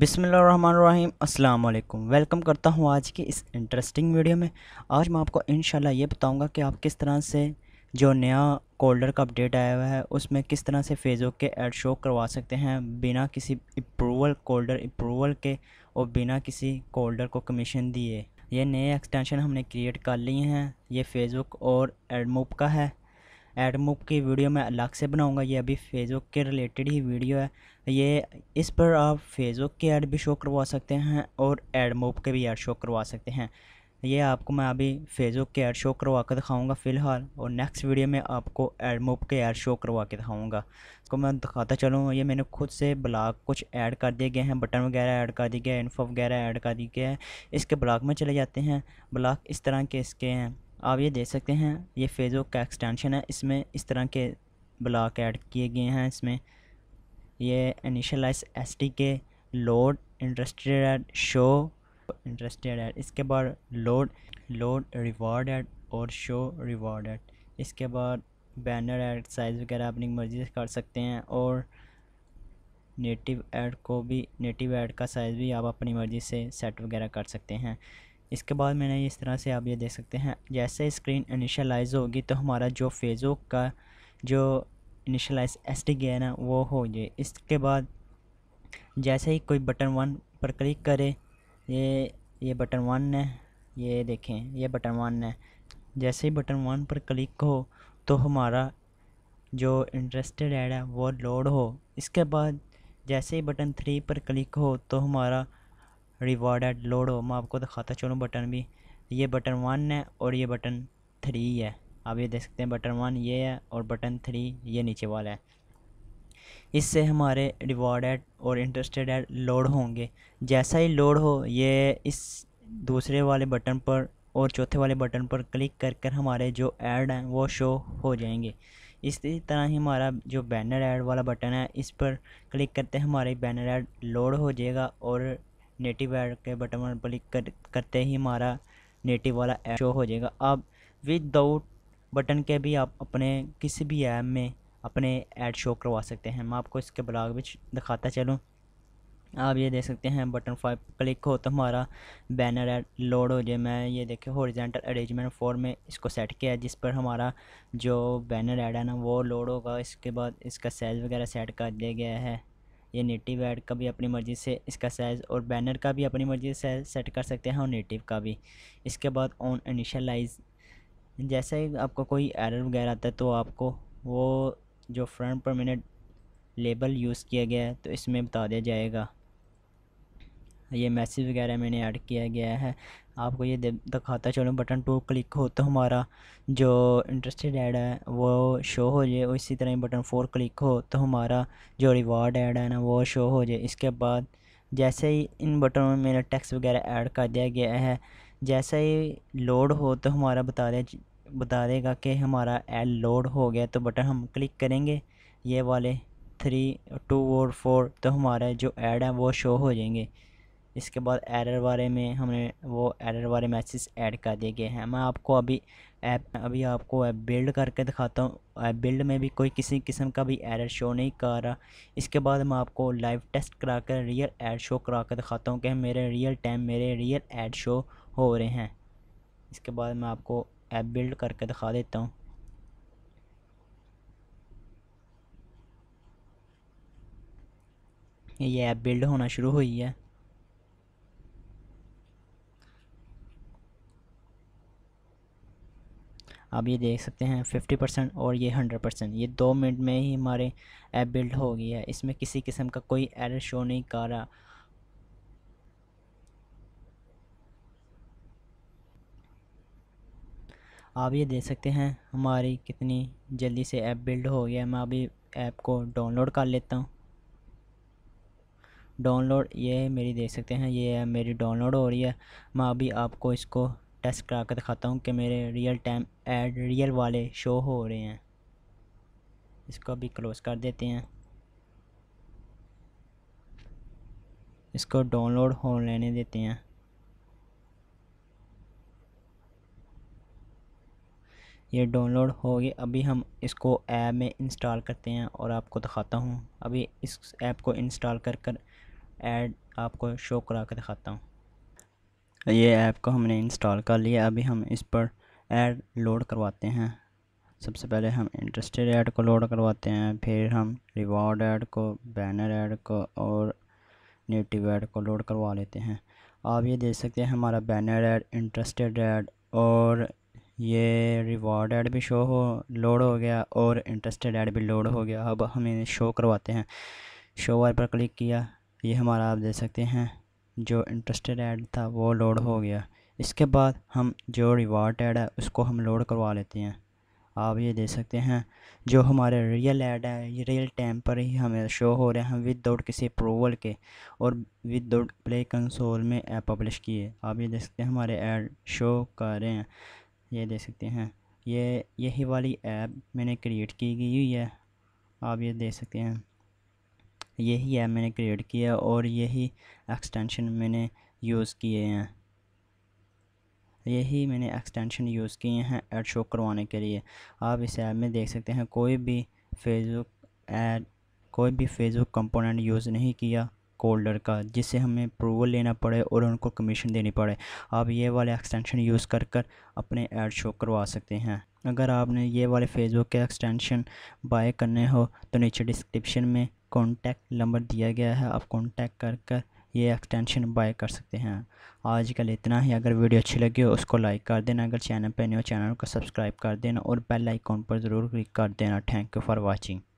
बिसमीम अल्लाम वेलकम करता हूँ आज की इस इंटरेस्टिंग वीडियो में आज मैं आपको इन ये बताऊँगा कि आप किस तरह से जो नया कोल्डर का अपडेट आया हुआ है उसमें किस तरह से फेसबुक के एड शो करवा सकते हैं बिना किसी अप्रूवल कोल्डर अप्रूवल के और बिना किसी कोल्डर को कमीशन दिए ये नए एक्सटेंशन हमने क्रिएट कर लिए हैं ये फेसबुक और एडमोप का है एडमुक की वीडियो मैं अलग से बनाऊंगा ये अभी फेसबुक के रिलेटेड ही वीडियो है ये इस पर आप फेसबुक के ऐड भी शो करवा सकते हैं और एडमुक के भी ऐड शो करवा सकते हैं ये आपको मैं अभी फेसबुक के ऐड शो करवा कर दिखाऊँगा फ़िलहाल और नेक्स्ट वीडियो में आपको एडमोप के ऐड शो करवा के दिखाऊँगा इसको मैं दिखाता चलूँ ये मैंने खुद से ब्लॉक कुछ ऐड कर दिए गए हैं बटन वगैरह ऐड कर दिए गए इन्फो वगैरह ऐड कर दिए गए हैं इसके ब्लॉक में चले जाते हैं ब्लॉक इस तरह के इसके हैं आप ये देख सकते हैं ये फेसबुक का एक्सटेंशन है इसमें इस तरह के ब्लॉक ऐड किए गए हैं इसमें ये initialize S T K load interested ad show interested ad इसके बाद लोड लोड रिवॉर्ड एड और शो रिवॉर्ड एड इसके बाद बैनर एड साइज़ वगैरह अपनी मर्ज़ी से कर सकते हैं और नेटिव एड को भी नेटिव एड का साइज़ भी आप अपनी मर्ज़ी से सेट वगैरह कर सकते हैं इसके बाद मैंने इस तरह से आप ये देख सकते हैं जैसे स्क्रीन इनिशलाइज होगी तो हमारा जो फेसबुक का जो इनिशलाइज एस डी है ना वो हो जाए इसके बाद जैसे ही कोई बटन वन पर क्लिक करे ये ये बटन वन है ये देखें ये बटन वन है जैसे ही बटन वन पर क्लिक हो तो हमारा जो इंटरेस्टेड ऐड है वो लोड हो इसके बाद जैसे ही बटन थ्री पर क्लिक हो तो हमारा रिवॉर्ड एड लोड हो मैं आपको दिखाता चलूँ बटन भी ये बटन वन है और ये बटन थ्री है आप ये देख सकते हैं बटन वन ये है और बटन थ्री ये नीचे वाला है इससे हमारे रिवॉर्ड एड और इंटरेस्टेड एड लोड होंगे जैसा ही लोड हो ये इस दूसरे वाले बटन पर और चौथे वाले बटन पर क्लिक कर कर हमारे जो ऐड हैं वो शो हो जाएंगे इसी तरह ही हमारा जो बैनर ऐड वाला बटन है इस पर क्लिक करते हमारे बैनर ऐड लोड हो जाएगा और नेटिव ऐड के बटन पर क्लिक कर, करते ही हमारा नेटिव वाला ऐप शो हो जाएगा अब विदाउट बटन के भी आप अपने किसी भी ऐप में अपने ऐड शो करवा सकते हैं मैं आपको इसके ब्लॉग में दिखाता चलूँ आप ये देख सकते हैं बटन फाइव क्लिक हो तो हमारा बैनर ऐड लोड हो जाए मैं ये देखे हॉरिजेंटल अरेंजमेंट फोर में इसको सेट किया है जिस पर हमारा जो बैनर ऐड है ना वो लोड होगा इसके बाद इसका साइज़ वगैरह सेट कर दिया गया है ये नेटिव ऐड का भी अपनी मर्ज़ी से इसका साइज़ और बैनर का भी अपनी मर्ज़ी से सेट कर सकते हैं और नेटिव का भी इसके बाद ऑन इनिशलाइज जैसे ही आपको कोई एरर वगैरह आता है तो आपको वो जो फ्रंट परमानेंट लेबल यूज़ किया गया है तो इसमें बता दिया जाएगा ये मैसेज वगैरह मैंने ऐड किया गया है आपको ये दिखाता चलो बटन टू क्लिक हो तो हमारा जो इंटरेस्टेड ऐड है वो शो हो जाए और इसी तरह बटन फोर क्लिक हो तो हमारा जो रिवॉर्ड ऐड है ना वो शो हो जाए इसके बाद जैसे ही इन बटनों में मेरा टैक्स वगैरह ऐड कर दिया गया है जैसे ही लोड हो तो हमारा बता दे बता देगा कि हमारा एड लोड हो गया तो बटन हम क्लिक करेंगे ये वाले थ्री टू और फोर तो हमारा जो ऐड है वो शो हो जाएंगे इसके बाद एरर बारे में हमने वो एरर वाले मैसेज ऐड कर दिए गए हैं मैं आपको अभी ऐप अभी आपको ऐप बिल्ड करके दिखाता हूँ ऐप बिल्ड में भी कोई किसी किस्म का भी एरर शो नहीं कर रहा इसके बाद मैं आपको लाइव टेस्ट करा कर रियल एड शो करा कर दिखाता हूँ कि मेरे रियल टाइम मेरे रियल एड शो हो रहे हैं इसके बाद मैं आपको ऐप बिल्ड करके दिखा देता हूँ ये ऐप बिल्ड होना शुरू हुई है आप ये देख सकते हैं फिफ्टी परसेंट और ये हंड्रेड परसेंट ये दो मिनट में ही हमारे ऐप बिल्ड हो गई है इसमें किसी किस्म का कोई एरर शो नहीं कर रहा आप ये देख सकते हैं हमारी कितनी जल्दी से ऐप बिल्ड हो गया मैं अभी ऐप को डाउनलोड कर लेता हूँ डाउनलोड ये मेरी देख सकते हैं ये मेरी डाउनलोड हो रही है मैं अभी आपको इसको टेस्ट करा कर दिखाता हूँ कि मेरे रियल टाइम एड रियल वाले शो हो रहे हैं इसको भी क्लोज कर देते हैं इसको डाउनलोड हो लेने देते हैं ये डाउनलोड हो गया अभी हम इसको ऐप में इंस्टॉल करते हैं और आपको दिखाता हूँ अभी इस ऐप को इंस्टॉल कर कर ऐड आपको शो करा कर दिखाता हूँ ये ऐप को हमने इंस्टॉल कर लिया अभी हम इस पर ऐड लोड करवाते हैं सबसे पहले हम इंटरेस्टेड ऐड को लोड करवाते हैं फिर हम रिवॉर्ड ऐड को बैनर ऐड को और नेटिव ऐड को लोड करवा लेते हैं आप ये देख सकते हैं हमारा बैनर ऐड इंटरेस्टेड ऐड और ये रिवॉर्ड ऐड भी शो हो लोड हो गया और इंटरेस्टेड ऐड भी लोड हो गया अब हम इन्हें शो करवाते हैं शो वाल पर क्लिक किया ये हमारा आप देख सकते हैं जो इंटरेस्टेड ऐड था वो लोड हो गया इसके बाद हम जो रिवार्ड ऐड है उसको हम लोड करवा लेते हैं आप ये देख सकते हैं जो हमारे रियल ऐड है ये रियल टाइम पर ही हमें शो हो रहे हैं विद आउट किसी अप्रूवल के और आउट प्ले कंसोल में ऐप पब्लिश किए आप ये देख सकते हैं हमारे ऐड शो कर रहे हैं ये देख सकते हैं ये यही वाली ऐप मैंने क्रिएट की गई हुई है आप ये देख सकते हैं यही ऐप मैंने क्रिएट किया और यही एक्सटेंशन मैंने यूज़ किए हैं यही मैंने एक्सटेंशन यूज़ किए हैं एड शो करवाने के लिए आप इस ऐप में देख सकते हैं कोई भी फेसबुक ऐड कोई भी फेसबुक कंपोनेंट यूज़ नहीं किया होल्डर का जिससे हमें अप्रूवल लेना पड़े और उनको कमीशन देनी पड़े आप ये वाले एक्सटेंशन यूज़ कर कर अपने ऐड शो करवा सकते हैं अगर आपने ये वाले फेसबुक के एक्सटेंशन बाय करने हो तो नीचे डिस्क्रिप्शन में कॉन्टैक्ट नंबर दिया गया है आप कॉन्टैक्ट कर कर ये एक्सटेंशन बाय कर सकते हैं आज कल इतना ही अगर वीडियो अच्छी लगी हो उसको लाइक कर देना अगर चैनल पर नहीं हो चैनल को सब्सक्राइब कर देना और बेल आइकॉन पर ज़रूर क्लिक कर देना थैंक यू फॉर वॉचिंग